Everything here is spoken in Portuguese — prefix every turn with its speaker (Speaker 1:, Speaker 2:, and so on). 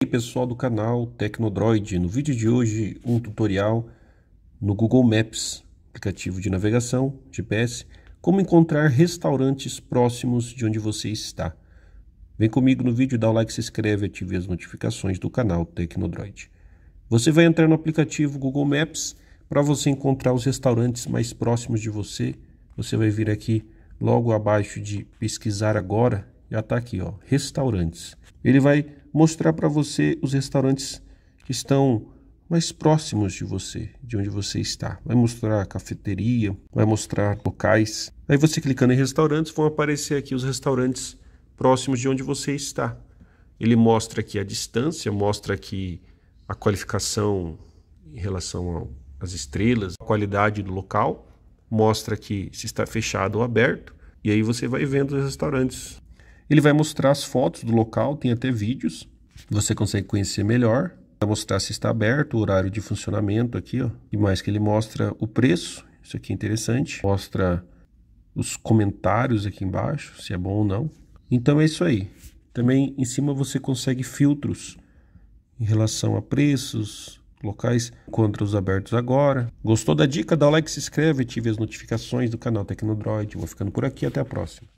Speaker 1: E aí pessoal do canal Tecnodroid, no vídeo de hoje um tutorial no Google Maps, aplicativo de navegação GPS, como encontrar restaurantes próximos de onde você está. Vem comigo no vídeo, dá o like, se inscreve, ative as notificações do canal Tecnodroid. Você vai entrar no aplicativo Google Maps para você encontrar os restaurantes mais próximos de você. Você vai vir aqui logo abaixo de pesquisar agora, já está aqui ó, restaurantes. Ele vai mostrar para você os restaurantes que estão mais próximos de você, de onde você está. Vai mostrar cafeteria, vai mostrar locais. Aí você clicando em restaurantes, vão aparecer aqui os restaurantes próximos de onde você está. Ele mostra aqui a distância, mostra aqui a qualificação em relação às estrelas, a qualidade do local, mostra aqui se está fechado ou aberto. E aí você vai vendo os restaurantes ele vai mostrar as fotos do local, tem até vídeos. Você consegue conhecer melhor. Vai mostrar se está aberto, o horário de funcionamento aqui, ó. E mais que ele mostra o preço. Isso aqui é interessante. Mostra os comentários aqui embaixo, se é bom ou não. Então é isso aí. Também em cima você consegue filtros em relação a preços, locais, encontros abertos agora. Gostou da dica? Dá o like, se inscreve, ative as notificações do canal Tecnodroid. Vou ficando por aqui, até a próxima.